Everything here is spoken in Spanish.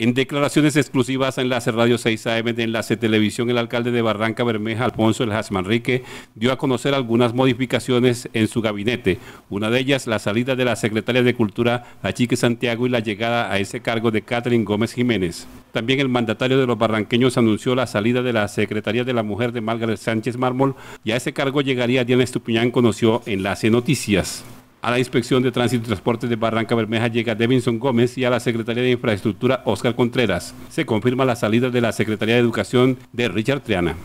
En declaraciones exclusivas a Enlace Radio 6 AM de Enlace Televisión, el alcalde de Barranca Bermeja, Alfonso El Manrique, dio a conocer algunas modificaciones en su gabinete. Una de ellas, la salida de la secretaria de Cultura, Achique Santiago, y la llegada a ese cargo de Catherine Gómez Jiménez. También el mandatario de los barranqueños anunció la salida de la Secretaría de la Mujer de Margaret Sánchez Mármol y a ese cargo llegaría Diana Estupiñán, conoció Enlace Noticias. A la Inspección de Tránsito y Transporte de Barranca Bermeja llega Devinson Gómez y a la Secretaría de Infraestructura Oscar Contreras. Se confirma la salida de la Secretaría de Educación de Richard Triana.